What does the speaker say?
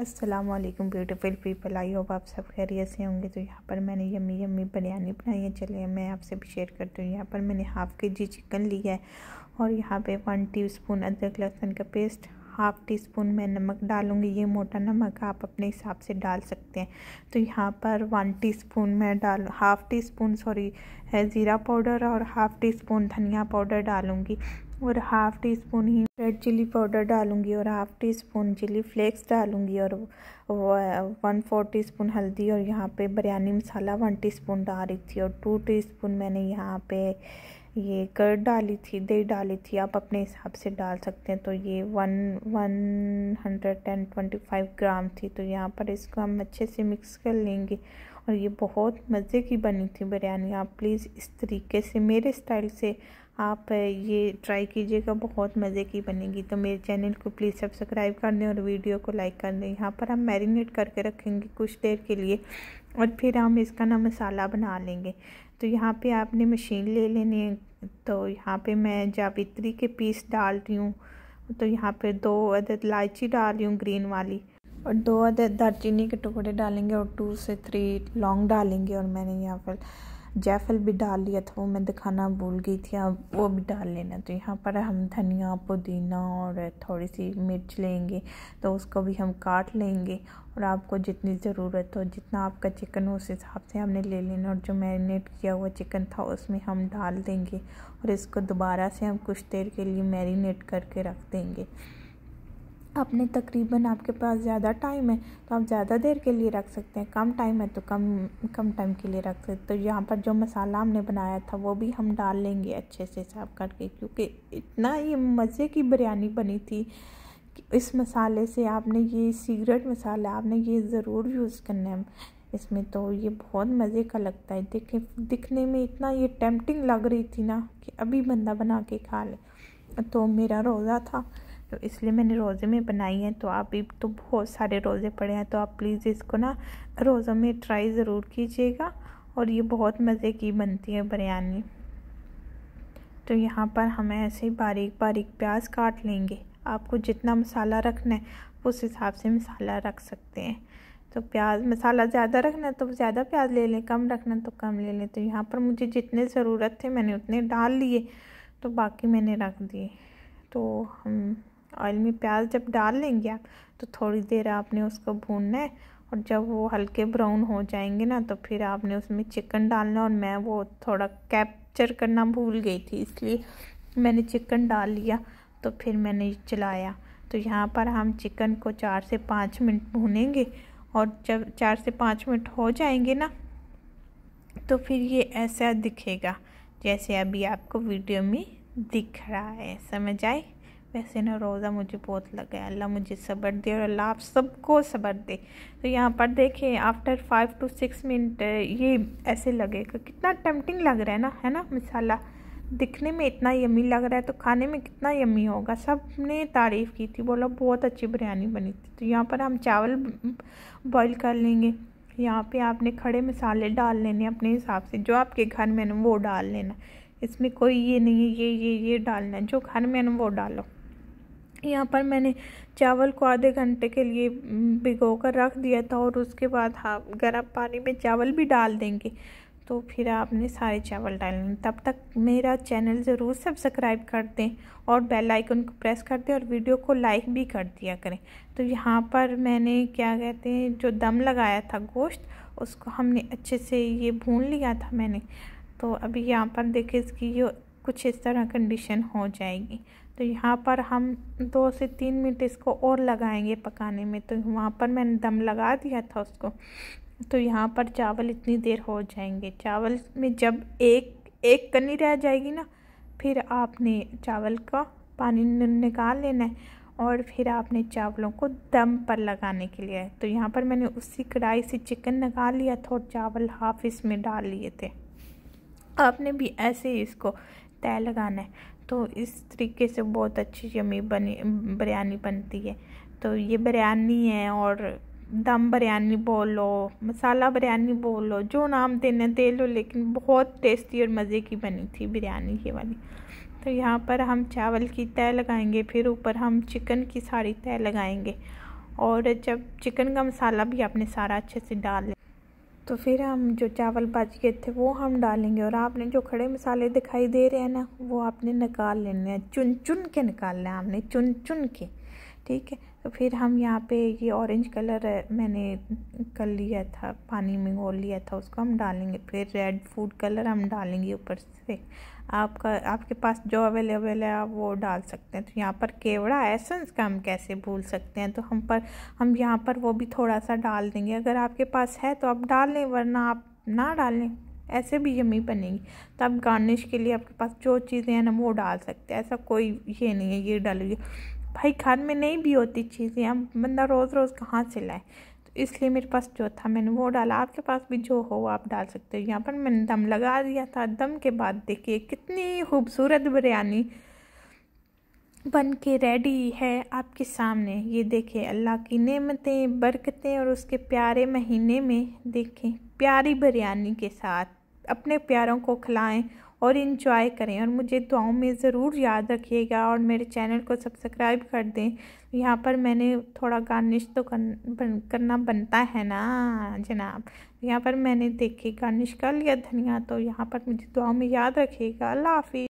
Aslam beautiful people I hope आप सब खैरियत से होंगे तो यहाँ पर मैंने यम्मी यम्मी बिरयानी बनाई है चले मैं आपसे भी शेयर करती हूँ यहाँ पर मैंने हाफ़ के जी चिकन लिया है और यहाँ पे वन टी स्पून अदरक लहसुन का पेस्ट हाफ़ टी स्पून मैं नमक डालूँगी ये मोटा नमक आप अपने हिसाब से डाल सकते हैं तो यहाँ पर वन टी स्पून मैं डाल हाफ़ टी स्पून सॉरी ज़ीरा पाउडर और हाफ़ टी स्पून धनिया पाउडर डालूँगी और हाफ़ टी स्पून ही रेड चिली पाउडर डालूंगी और half teaspoon chilli flakes डालूंगी और वन फोर टी स्पून हल्दी और यहाँ पे biryani masala one teaspoon डाल रही थी और टू टी स्पून मैंने यहाँ पे ये कर डाली थी दही डाली थी आप अपने हिसाब से डाल सकते हैं तो ये one one hundred and twenty five gram थी तो यहाँ पर इसको हम अच्छे से मिक्स कर लेंगे और ये बहुत मज़े की बनी थी बिरयानी आप प्लीज़ इस तरीके से मेरे स्टाइल से आप ये ट्राई कीजिएगा बहुत मज़े की बनेगी तो मेरे चैनल को प्लीज़ सब्सक्राइब कर दें और वीडियो को लाइक कर दें यहाँ पर हम मैरिनेट करके रखेंगे कुछ देर के लिए और फिर हम इसका ना मसाला बना लेंगे तो यहाँ पे आपने मशीन ले लेनी है तो यहाँ पे मैं जावित्री के पीस डाल रही हूँ तो यहाँ पर दो अदद इलायची डाल रही हूँ ग्रीन वाली और दो अदद दालचीनी के टुकड़े डालेंगे और टू से थ्री लौंग डालेंगे और मैंने यहाँ पर जैफल भी डाल लिया था वो मैं दिखाना भूल गई थी अब वो भी डाल लेना तो यहाँ पर हम धनिया पुदीना और थोड़ी सी मिर्च लेंगे तो उसको भी हम काट लेंगे और आपको जितनी ज़रूरत हो जितना आपका चिकन हो उस हिसाब से हमने ले लेना और जो मैरिनेट किया हुआ चिकन था उसमें हम डाल देंगे और इसको दोबारा से हम कुछ देर के लिए मैरिनेट करके रख देंगे आपने तकरीबन आपके पास ज़्यादा टाइम है तो आप ज़्यादा देर के लिए रख सकते हैं कम टाइम है तो कम कम टाइम के लिए रख सकते हैं तो यहाँ पर जो मसाला हमने बनाया था वो भी हम डाल लेंगे अच्छे से साफ करके क्योंकि इतना ही मज़े की बिरयानी बनी थी कि इस मसाले से आपने ये सीगरेट मसाला आपने ये ज़रूर यूज़ करना है इसमें तो ये बहुत मज़े का लगता है देखे दिखने में इतना ये टेम्पटिंग लग रही थी ना कि अभी बंदा बना के खा ले तो मेरा रोज़ा था तो इसलिए मैंने रोज़े में बनाई है तो आप भी तो बहुत सारे रोज़े पड़े हैं तो आप प्लीज़ इसको ना रोज़ों में ट्राई ज़रूर कीजिएगा और ये बहुत मज़े की बनती है बिरयानी तो यहाँ पर हम ऐसे ही बारीक बारीक प्याज काट लेंगे आपको जितना मसाला रखना है उस हिसाब से मसाला रख सकते हैं तो प्याज मसाला ज़्यादा रखना है तो ज़्यादा प्याज ले लें कम रखना तो कम ले लें तो यहाँ पर मुझे जितने ज़रूरत थे मैंने उतने डाल लिए तो बाकी मैंने रख दिए तो हम ऑयल में प्याज जब डाल लेंगे आप तो थोड़ी देर आपने उसको भूनना है और जब वो हल्के ब्राउन हो जाएंगे ना तो फिर आपने उसमें चिकन डालना और मैं वो थोड़ा कैप्चर करना भूल गई थी इसलिए मैंने चिकन डाल लिया तो फिर मैंने चलाया तो यहाँ पर हम चिकन को चार से पाँच मिनट भूनेंगे और जब चार से पाँच मिनट हो जाएंगे ना तो फिर ये ऐसा दिखेगा जैसे अभी आपको वीडियो में दिख रहा है समझ आए वैसे ना रोज़ा मुझे बहुत लग है अल्लाह मुझे सब्र दे और अल्लाह आप सबको सब्र दे तो यहाँ पर देखें after five to six minute ये ऐसे लगेगा कितना टम्पटिंग लग रहा है ना है ना मसाला दिखने में इतना यमी लग रहा है तो खाने में कितना यमी होगा सब ने तारीफ़ की थी बोला बहुत अच्छी बिरयानी बनी थी तो यहाँ पर हम चावल बॉईल कर लेंगे यहाँ पे आपने खड़े मसाले डाल लेने अपने हिसाब से जो आपके घर में ना वो डाल लेना इसमें कोई ये नहीं है ये ये ये डालना जो घर में ना वो डालो यहाँ पर मैंने चावल को आधे घंटे के लिए भिगो कर रख दिया था और उसके बाद हाँ गर्म पानी में चावल भी डाल देंगे तो फिर आपने सारे चावल डालने तब तक मेरा चैनल ज़रूर सब्सक्राइब कर दें और बेल आइकन को प्रेस कर दें और वीडियो को लाइक भी कर दिया करें तो यहाँ पर मैंने क्या कहते हैं जो दम लगाया था गोश्त उसको हमने अच्छे से ये भून लिया था मैंने तो अभी यहाँ पर देखिए इसकी ये कुछ इस तरह कंडीशन हो जाएगी तो यहाँ पर हम दो से तीन मिनट इसको और लगाएंगे पकाने में तो वहाँ पर मैंने दम लगा दिया था उसको तो यहाँ पर चावल इतनी देर हो जाएंगे चावल में जब एक एक कनी रह जाएगी ना फिर आपने चावल का पानी निकाल लेना है और फिर आपने चावलों को दम पर लगाने के लिए तो यहाँ पर मैंने उसी कढ़ाई से चिकन निकाल लिया था और चावल हाफ इसमें डाल लिए थे आपने भी ऐसे ही इसको तय लगाना है तो इस तरीके से बहुत अच्छी यमी बनी बिरयानी बनती है तो ये बिरयानी है और दम बिरयानी बोलो मसाला बिरयानी बोलो जो नाम देना दे लो लेकिन बहुत टेस्टी और मज़े की बनी थी बिरयानी ये वाली तो यहाँ पर हम चावल की तय लगाएंगे फिर ऊपर हम चिकन की सारी तय लगाएंगे और जब चिकन का मसाला भी आपने सारा अच्छे से डाल लें तो फिर हम जो चावल बच गए थे वो हम डालेंगे और आपने जो खड़े मसाले दिखाई दे रहे हैं ना वो आपने निकाल लेने हैं चुन चुन के निकालना है आपने चुन चुन के ठीक है तो फिर हम यहाँ पे ये ऑरेंज कलर मैंने कर लिया था पानी में घोल लिया था उसको हम डालेंगे फिर रेड फूड कलर हम डालेंगे ऊपर से आपका आपके पास जो अवेलेबल है आप वो डाल सकते हैं तो यहाँ पर केवड़ा एसेंस का हम कैसे भूल सकते हैं तो हम पर हम यहाँ पर वो भी थोड़ा सा डाल देंगे अगर आपके पास है तो आप डाल लें वरना आप ना डालें ऐसे भी यमी बनेगी तो आप गार्निश के लिए आपके पास जो चीज़ें हैं ना वो डाल सकते हैं ऐसा कोई ये नहीं है ये डालिए भाई घर में नहीं भी होती चीज़ें हम बंदा रोज़ रोज़ कहाँ से लाए तो इसलिए मेरे पास जो था मैंने वो डाला आपके पास भी जो हो आप डाल सकते हो यहाँ पर मैंने दम लगा दिया था दम के बाद देखिए कितनी खूबसूरत बिरयानी बन के रेडी है आपके सामने ये देखें अल्लाह की नेमतें बरकतें और उसके प्यारे महीने में देखें प्यारी बिरयानी के साथ अपने प्यारों को खिलाएं और इन्जॉय करें और मुझे दुआओं में ज़रूर याद रखिएगा और मेरे चैनल को सब्सक्राइब कर दें यहाँ पर मैंने थोड़ा गार्निश तो कर, बन, करना बनता है ना जनाब यहाँ पर मैंने देखे गार्निश कर लिया धनिया तो यहाँ पर मुझे दुआओं में याद रखिएगा अल्लाह हाफि